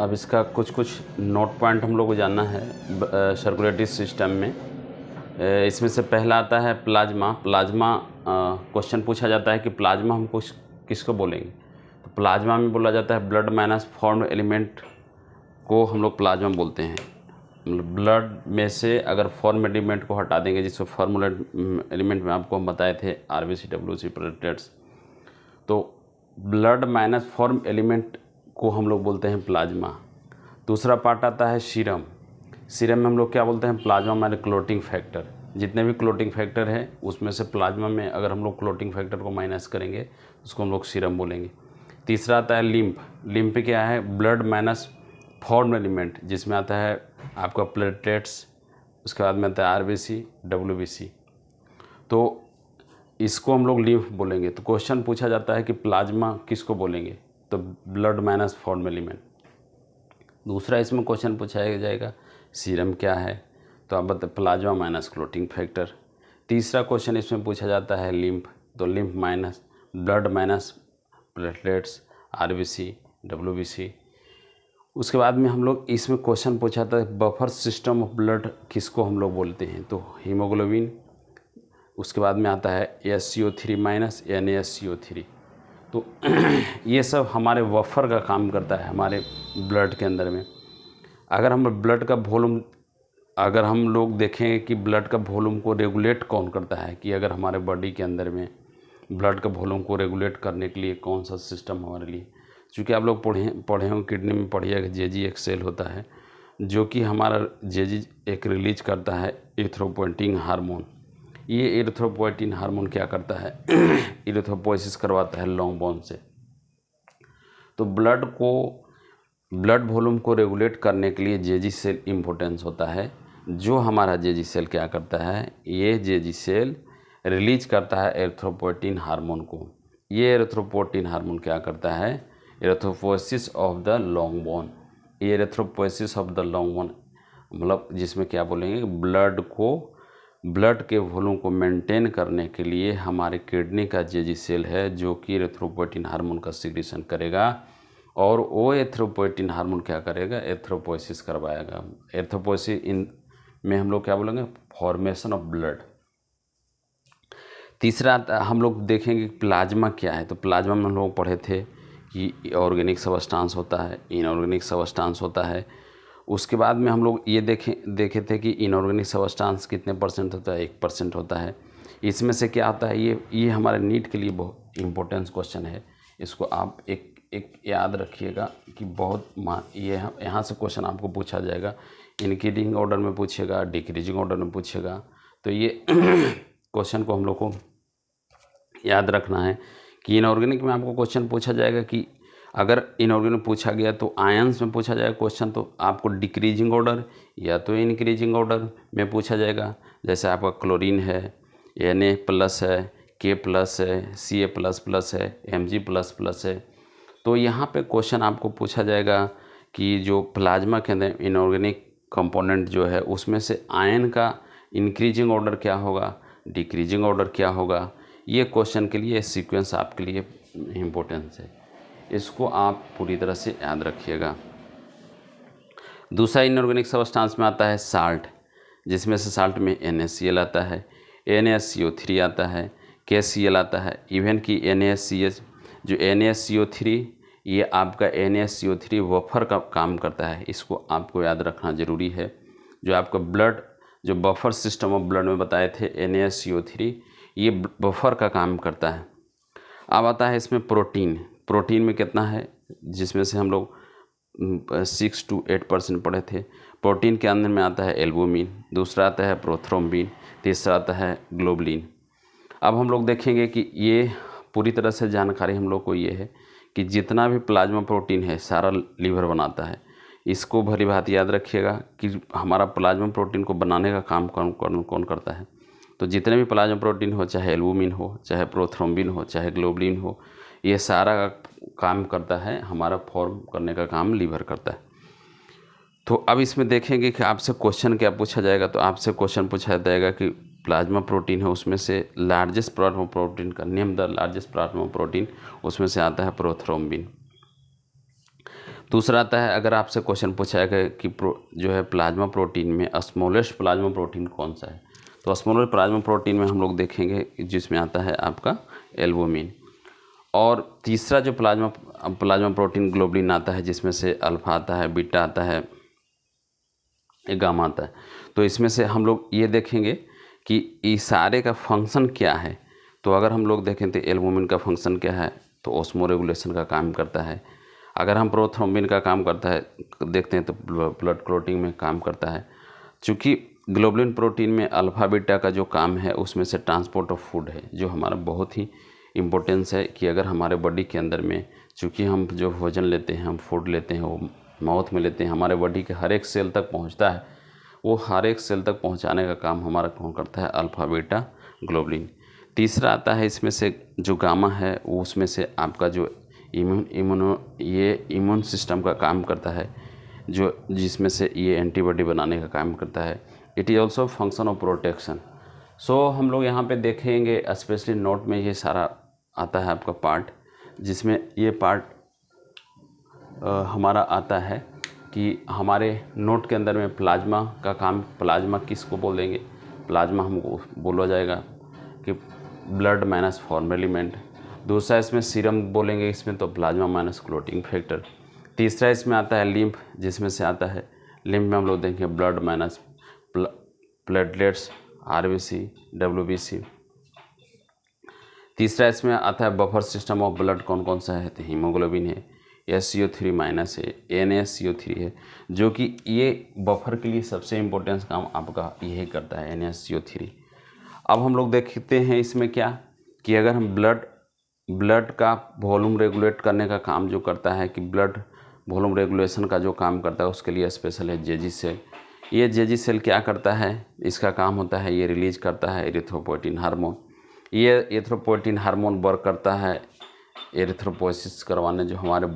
अब इसका कुछ कुछ नोट पॉइंट हम लोग को जानना है सर्कुलेटरी सिस्टम में इसमें से पहला आता है प्लाज्मा प्लाज्मा क्वेश्चन पूछा जाता है कि प्लाज्मा हम कुछ किसको बोलेंगे तो प्लाज्मा में बोला जाता है ब्लड माइनस फॉर्म एलिमेंट को हम लोग प्लाज्मा बोलते हैं ब्लड मतलब में से अगर फॉर्म एलिमेंट को हटा देंगे जिसको फॉर्मूला एलिमेंट में आपको हम बताए थे R B C W C platelets तो ब्लड माइनस फॉर्म एलिमेंट को हम लोग बोलते हैं प्लाज्मा दूसरा पार्ट आता है सीरम सीरम में हम लोग क्या बोलते हैं प्लाज्मा माने क्लोटिंग फैक्टर जितने भी क्लोटिंग फैक्टर हैं उसमें से प्लाज्मा में अगर हम लोग क्लोटिंग फैक्टर को माइनस करेंगे उसको हम लोग सीरम बोलेंगे तीसरा आता है लिम्प लिम्प क्या है ब्लड माइनस फॉर्म एलिमेंट जिसमें आता है आपका प्लेटलेट्स उसके बाद में आता है आर बी तो इसको हम लोग लिम्फ बोलेंगे तो क्वेश्चन पूछा जाता है कि प्लाज्मा किसको बोलेंगे तो ब्लड माइनस फॉर्मेलिमेंट दूसरा इसमें क्वेश्चन पूछा जाएगा सीरम क्या है तो आप बताए प्लाज्मा माइनस क्लोटिंग फैक्टर तीसरा क्वेश्चन इसमें पूछा जाता है लिम्फ तो lymph minus blood minus platelets R B C W B C उसके बाद में हम लोग इसमें क्वेश्चन पूछा था बफर सिस्टम ऑफ ब्लड किसको हम लोग बोलते हैं तो हीमोग्लोबिन उसके बाद में आता है S C O three minus N S C O three तो ये सब हमारे वफ़र का काम करता है हमारे ब्लड के अंदर में अगर हम ब्लड का वॉलूम अगर हम लोग देखें कि ब्लड का वॉलूम को रेगुलेट कौन करता है कि अगर हमारे बॉडी के अंदर में ब्लड का वॉलूम को रेगुलेट करने के लिए कौन सा सिस्टम हमारे लिए चूँकि आप लोग पढ़े पढ़े हों किडनी में पढ़िए जे जी एक सेल होता है जो कि हमारा जे जी एक रिलीज करता है एथ्रोपोइंटिंग हार्मोन ये एरथ्रोपोइटिन हार्मोन क्या करता है एरथ्रोपोइसिस करवाता है लॉन्ग बोन से तो ब्लड को ब्लड वॉल्यूम को रेगुलेट करने के लिए जेजी सेल इम्पोर्टेंस होता है जो हमारा जेजी सेल क्या करता है ये जेजी सेल रिलीज करता है एरथ्रोपोइटिन हार्मोन को ये एरथ्रोपोइटिन हार्मोन क्या करता है erythropoiesis of the long bone ये erythropoiesis of the long bone मतलब जिसमें क्या बोलेंगे ब्लड को ब्लड के वॉल्यूम को मेंटेन करने के लिए हमारे किडनी का जे जी सेल है जो कि एथ्रोपोइटिन हार्मोन का सिग्रेशन करेगा और वो एथ्रोपोइटिन हार्मोन क्या करेगा एथ्रोपोसिस करवाएगा एथ्रोपोइसिस इन में हम लोग क्या बोलेंगे फॉर्मेशन ऑफ ब्लड तीसरा हम लोग देखेंगे प्लाज्मा क्या है तो प्लाज्मा में हम लोग पढ़े थे कि ऑर्गेनिक सबस्टांस होता है इनऑर्गेनिक सबस्टांस होता है उसके बाद में हम लोग ये देखें देखे थे कि इनऑर्गेनिक सबस्टांस कितने परसेंट होता है एक परसेंट होता है इसमें से क्या आता है ये ये हमारे नीट के लिए बहुत इम्पोर्टेंस क्वेश्चन है इसको आप एक एक याद रखिएगा कि बहुत मा ये यह, यहाँ से क्वेश्चन आपको पूछा जाएगा इनक्रीजिंग ऑर्डर में पूछेगा डिक्रीजिंग ऑर्डर में पूछेगा तो ये क्वेश्चन को हम लोग को याद रखना है कि इनऑर्गेनिक में आपको क्वेश्चन पूछा जाएगा कि अगर इनऑर्गेनिक पूछा गया तो आयंस में पूछा जाएगा क्वेश्चन तो आपको डिक्रीजिंग ऑर्डर या तो इनक्रीजिंग ऑर्डर में पूछा जाएगा जैसे आपका क्लोरीन है एन ए प्लस है के प्लस है सी ए प्लस प्लस है एम जी प्लस प्लस है तो यहाँ पे क्वेश्चन आपको पूछा जाएगा कि जो प्लाज्मा के अंदर इनऑर्गेनिक कंपोनेंट जो है उसमें से आयन का इंक्रीजिंग ऑर्डर क्या होगा डिक्रीजिंग ऑर्डर क्या होगा ये क्वेश्चन के लिए सीक्वेंस आपके लिए इम्पोर्टेंस है इसको आप पूरी तरह से याद रखिएगा दूसरा इनऑर्गेनिक सबस्टांस में आता है साल्ट जिसमें से साल्ट में एन आता है एन आता है के आता है इवन कि एन जो एन ये आपका N S C O three buffer का काम करता है इसको आपको याद रखना ज़रूरी है जो आपका ब्लड जो बफर सिस्टम ऑफ ब्लड में बताए थे N S C O three ये बफर का काम करता है अब आता है इसमें प्रोटीन प्रोटीन में कितना है जिसमें से हम लोग सिक्स टू एट परसेंट पढ़े थे प्रोटीन के अंदर में आता है एल्बोमिन दूसरा आता है प्रोथ्रोम्बिन तीसरा आता है ग्लोबलिन अब हम लोग देखेंगे कि ये पूरी तरह से जानकारी हम लोग को ये है कि जितना भी प्लाज्मा प्रोटीन है सारा लीवर बनाता है इसको भरी भांति याद रखिएगा कि हमारा प्लाज्मा प्रोटीन को बनाने का काम कौन कौन कौन करता है तो जितने भी प्लाज्मा प्रोटीन हो चाहे एल्बुमिन हो चाहे प्रोथ्रोम्बिन हो चाहे ग्लोबलिन हो ये सारा काम करता है हमारा फॉर्म करने का काम लीवर करता है तो अब इसमें देखेंगे कि आपसे क्वेश्चन क्या पूछा जाएगा तो आपसे क्वेश्चन पूछा जाएगा कि प्लाज्मा प्रोटीन है उसमें से लार्जेस्ट प्लाज्मा प्रोटीन का नियम द लार्जेस्ट प्लाज्मा प्रोटीन उसमें से आता है प्रोथ्रोम्बिन दूसरा आता है अगर आपसे क्वेश्चन पूछा जाएगा कि प्रो जो है प्लाज्मा प्रोटीन में स्मॉलेस्ट प्लाज्मा प्रोटीन कौन सा है तो स्मॉलेस्ट प्लाज्मा प्रोटीन में हम लोग देखेंगे जिसमें आता है आपका एल्बोमिन और तीसरा जो प्लाज्मा प्लाज्मा प्रोटीन ग्लोबलिन आता है जिसमें से अल्फ़ा आता है बीटा आता है गामा आता है तो इसमें से हम लोग ये देखेंगे कि ये सारे का फंक्शन क्या है तो अगर हम लोग देखें तो एल्बोमिन का फंक्शन क्या है तो ओस्मो रेगुलेशन का काम करता है अगर हम प्रोथ्रोम्बिन का काम करता है देखते हैं तो ब्लड क्लोटिंग में काम करता है चूँकि ग्लोबलिन प्रोटीन में अल्फ़ा बीटा का जो काम है उसमें से ट्रांसपोर्ट ऑफ फूड है जो हमारा बहुत ही इम्पोर्टेंस है कि अगर हमारे बॉडी के अंदर में चूँकि हम जो भोजन लेते हैं हम फूड लेते हैं वो माउथ में लेते हैं हमारे बॉडी के हर एक सेल तक पहुँचता है वो हर एक सेल तक पहुँचाने का काम हमारा कौन करता है अल्फ़ा बीटा ग्लोबलिन तीसरा आता है इसमें से जो गामा है उसमें से आपका जो इम्यून इम्यूनो ये इम्यून सिस्टम का काम करता है जो जिसमें से ये एंटीबॉडी बनाने का काम करता है it is also function of protection so हम लोग यहाँ पर देखेंगे स्पेशली नोट में ये सारा आता है आपका पार्ट जिसमें ये पार्ट आ, हमारा आता है कि हमारे नोट के अंदर में प्लाज्मा का काम प्लाज्मा किसको बोलेंगे प्लाज्मा हमको बोला जाएगा कि ब्लड माइनस फॉर्मेलिमेंट दूसरा इसमें सीरम बोलेंगे इसमें तो प्लाज्मा माइनस क्लोटिंग फैक्टर तीसरा इसमें आता है लिम्फ जिसमें से आता है लिम्फ में हम लोग देखेंगे blood minus platelets R B C W B C तीसरा इसमें आता है बफर सिस्टम ऑफ ब्लड कौन कौन सा है तो हीमोग्लोबिन है S C O three minus है N S C O three है जो कि ये बफर के लिए सबसे इम्पोर्टेंस काम आपका यही करता है N S C O three अब हम लोग देखते हैं इसमें क्या कि अगर हम ब्लड ब्लड का वॉल्यूम रेगुलेट करने का काम जो करता है कि ब्लड वॉल्यूम रेगुलेशन का जो काम करता है उसके लिए स्पेशल है जेजी सेल ये जेजी सेल क्या करता है इसका काम होता है ये रिलीज करता है एरिथ्रोपोइटिन हार्मोन ये एथ्रोपोटीन हार्मोन वर्क करता है एरिथ्रोपोसिस करवाने जो हमारे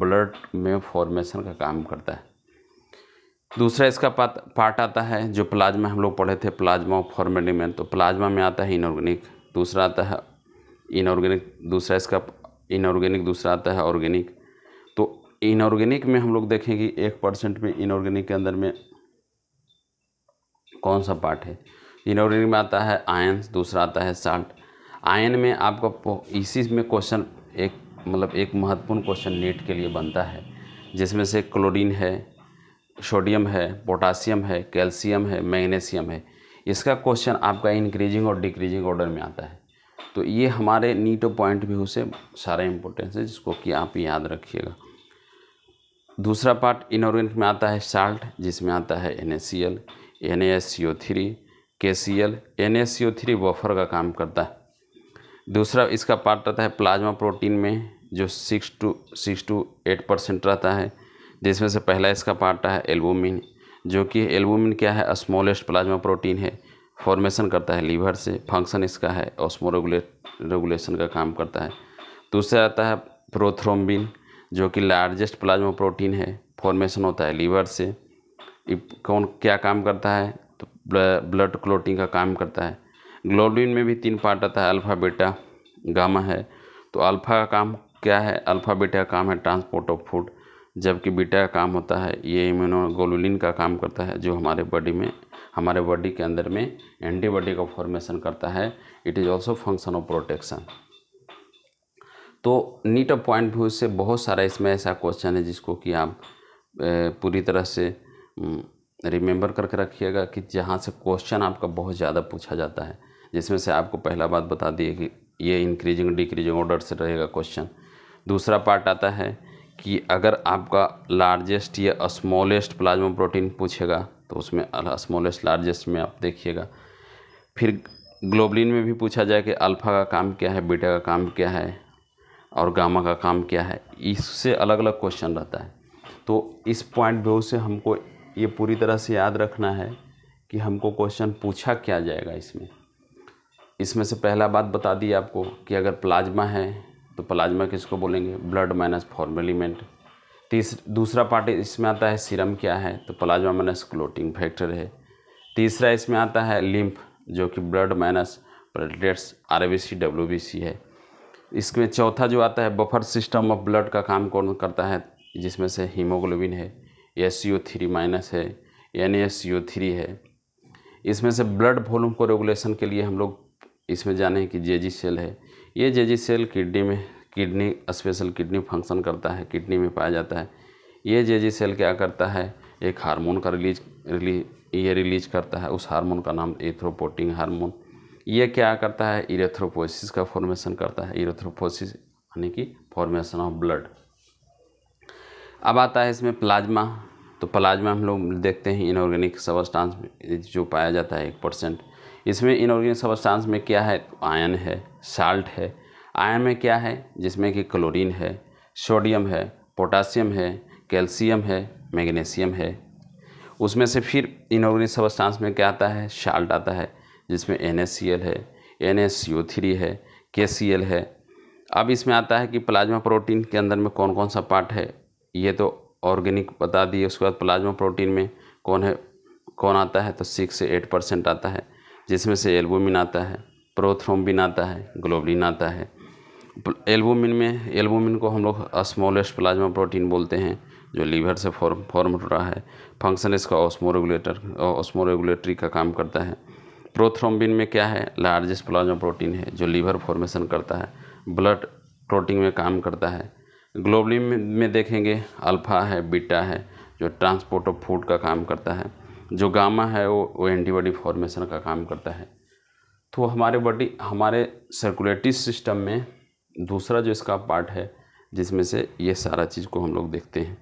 ब्लड में फॉर्मेशन का काम करता है दूसरा इसका पार्ट पार्ट आता है जो प्लाज्मा हम लोग पढ़े थे प्लाज्मा फॉर्मेलिन में तो प्लाज्मा में आता है इनऑर्गेनिक दूसरा आता है इनऑर्गेनिक दूसरा इसका इनऑर्गेनिक दूसरा आता है ऑर्गेनिक तो इनऑर्गेनिक में हम लोग देखेंगे एक परसेंट में इनऑर्गेनिक के अंदर में कौन सा पार्ट है इनोरिन में आता है आयन दूसरा आता है साल्ट आयन में आपका इसी में क्वेश्चन एक मतलब एक महत्वपूर्ण क्वेश्चन नेट के लिए बनता है जिसमें से क्लोरीन है सोडियम है पोटासियम है कैल्शियम है मैग्नीशियम है इसका क्वेश्चन आपका इंक्रीजिंग और डिक्रीजिंग ऑर्डर में आता है तो ये हमारे नीट पॉइंट व्यू से सारे इम्पोर्टेंस है जिसको कि आप याद रखिएगा दूसरा पार्ट इनऑर्गेनिक में आता है साल्ट जिसमें आता है N S C L N A S C O three K C L N S C O three buffer का काम करता है दूसरा इसका पार्ट रहता है प्लाज्मा प्रोटीन में जो six to six to eight percent रहता है जिसमें से पहला इसका पार्ट है एल्बोमिन जो कि एल्बोमिन क्या है स्मॉलेस्ट प्लाज्मा प्रोटीन है फॉर्मेशन करता है लीवर से फंक्शन इसका है ऑस्मो रेगुलेट रेगुलेशन का काम करता है दूसरा आता है प्रोथ्रोम्बिन जो कि लार्जेस्ट प्लाज्मा प्रोटीन है फॉर्मेशन होता है लीवर से कौन क्या काम करता है ब्लड क्लोटिंग का काम करता है ग्लोबिन में भी तीन पार्ट आता है अल्फ़ा बेटा गामा है तो अल्फ़ा का काम क्या है अल्फ़ा बेटा का काम है ट्रांसपोर्ट ऑफ फूड जबकि बीटा का काम होता है ये इम्यूनोग्लोबुलिन का काम करता है जो हमारे बॉडी में हमारे बॉडी के अंदर में एंटीबॉडी का फॉर्मेशन करता है it is also function of protection तो नीट ऑफ पॉइंट व्यू से बहुत सारा इसमें ऐसा क्वेश्चन है जिसको कि आप पूरी तरह से रिमेंबर करके रखिएगा कि जहाँ से क्वेश्चन आपका बहुत ज़्यादा पूछा जाता है जिसमें से आपको पहला बात बता दिए कि ये इंक्रीजिंग डिक्रीजिंग ऑर्डर से रहेगा क्वेश्चन दूसरा पार्ट आता है कि अगर आपका लार्जेस्ट या स्मॉलेस्ट प्लाज्मा प्रोटीन पूछेगा तो उसमें स्मॉलेस्ट लार्जेस्ट में आप देखिएगा फिर ग्लोबलिन में भी पूछा जाए कि अल्फ़ा का काम क्या है बीटा का काम क्या है और गामा का काम क्या है इससे अलग अलग क्वेश्चन रहता है तो इस पॉइंट व्यू से हमको ये पूरी तरह से याद रखना है कि हमको क्वेश्चन पूछा क्या जाएगा इसमें इसमें से पहला बात बता दी आपको कि अगर प्लाज्मा है तो प्लाज्मा किसको बोलेंगे ब्लड माइनस फॉर्मेलिमेंट तीस दूसरा पार्ट इसमें आता है सीरम क्या है तो प्लाज्मा माइनस क्लोटिंग फैक्टर है तीसरा इसमें आता है लिम्फ जो कि blood minus platelets R W है इसमें चौथा जो आता है बफर सिस्टम ऑफ ब्लड का काम कौन करता है जिसमें से हीमोग्लोबिन है S C O three minus है यानी एस सी ओ थ्री है इसमें से ब्लड वॉल्यूम को रेगुलेशन के लिए हम लोग इसमें जाने कि जी सेल है ये जी सेल किडनी में किडनी स्पेशल किडनी फंक्शन करता है किडनी में पाया जाता है ये जी सेल क्या करता है एक हार्मोन का रिलीज रिली ये रिलीज करता है उस हार्मोन का नाम एथ्रोपोटिंग हार्मोन ये क्या करता है इरेथ्रोपोसिस का फॉर्मेशन करता है इरेथ्रोपोसिस यानी कि फॉर्मेशन ऑफ ब्लड अब आता है इसमें प्लाज्मा तो प्लाज्मा हम लोग देखते हैं इनऑर्गेनिक सबस्टांस जो पाया जाता है एक परसेंट इसमें इनऑर्गेनिक सबस्टांस में क्या है आयन है साल्ट है आयन में क्या है जिसमें कि क्लोरीन है सोडियम है पोटासियम है कैल्शियम है मैग्नीशियम है उसमें से फिर इनऑर्गेनिक सबस्टांस में क्या आता है साल्ट आता है जिसमें एन है एन है के है अब इसमें आता है कि प्लाज्मा प्रोटीन के अंदर में कौन कौन सा पार्ट है ये तो ऑर्गेनिक बता दिए उसके बाद प्लाज्मा प्रोटीन में कौन है कौन आता है तो सिक्स से एट परसेंट आता है जिसमें से एल्बुमिन आता है प्रोथ्रोम्बिन आता है ग्लोबलिन आता है एल्बुमिन में एल्बुमिन को हम लोग स्मॉलेस्ट प्लाज्मा प्रोटीन बोलते हैं जो लीवर से फॉर्म फॉर्म हो रहा है फंक्शन इसका ऑस्मो रेगुलेटर ऑस्मो रेगुलेटरी का काम करता है प्रोथ्रोम्बिन में क्या है लार्जेस्ट प्लाज्मा प्रोटीन है जो लीवर फॉर्मेशन करता है ब्लड क्लोटिंग में काम करता है ग्लोबली में देखेंगे अल्फ़ा है बीटा है जो ट्रांसपोर्ट ऑफ फूड का काम करता है जो गामा है वो वो एंटीबॉडी फॉर्मेशन का काम करता है तो हमारे बॉडी हमारे सर्कुलेटरी सिस्टम में दूसरा जो इसका पार्ट है जिसमें से ये सारा चीज़ को हम लोग देखते हैं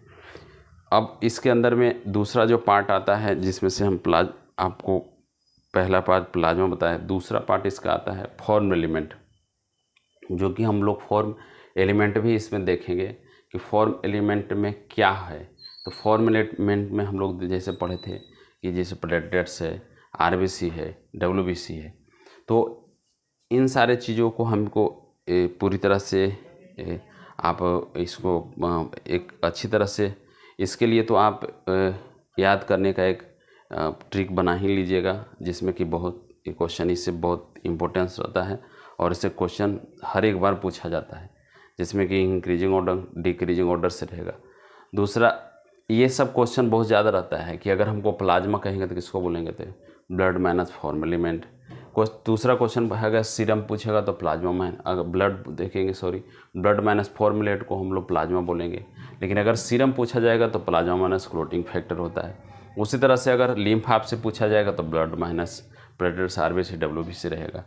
अब इसके अंदर में दूसरा जो पार्ट आता है जिसमें से हम प्लाज आपको पहला पार्ट प्लाज्मा बताया दूसरा पार्ट इसका आता है फॉर्म एलिमेंट जो कि हम लोग फॉर्म एलिमेंट भी इसमें देखेंगे कि फॉर्म एलिमेंट में क्या है तो फॉर्म एलिमेंट में हम लोग जैसे पढ़े थे कि जैसे प्लेटलेट्स है आर है डब्ल्यू है तो इन सारे चीज़ों को हमको पूरी तरह से आप इसको एक अच्छी तरह से इसके लिए तो आप याद करने का एक ट्रिक बना ही लीजिएगा जिसमें कि बहुत क्वेश्चन इससे बहुत इम्पोर्टेंस रहता है और इसे क्वेश्चन हर एक बार पूछा जाता है जिसमें कि इंक्रीजिंग ऑर्डर डिक्रीजिंग ऑर्डर से रहेगा दूसरा ये सब क्वेश्चन बहुत ज़्यादा रहता है कि अगर हमको प्लाज्मा कहेंगे तो किसको बोलेंगे तो ब्लड माइनस फॉर्मेलीमेंट दूसरा क्वेश्चन अगर सीरम पूछेगा तो प्लाज्मा माइन अगर ब्लड देखेंगे सॉरी ब्लड माइनस फॉर्मुलेट को हम लोग प्लाज्मा बोलेंगे लेकिन अगर सीरम पूछा जाएगा तो प्लाज्मा माइनस क्लोटिंग फैक्टर होता है उसी तरह से अगर लिम्फ आपसे पूछा जाएगा तो blood minus platelets R B C W B C रहेगा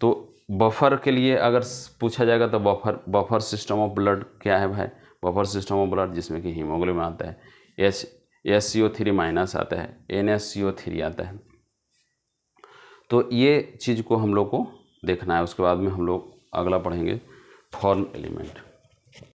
तो बफर के लिए अगर पूछा जाएगा तो buffer buffer system of blood क्या है भाई बफर सिस्टम ऑफ ब्लड जिसमें कि हीमोग्लोबिन आता है H S C O three minus आता है N S C O three आता है तो ये चीज़ को हम लोग को देखना है उसके बाद में हम लोग अगला पढ़ेंगे फॉर्म एलिमेंट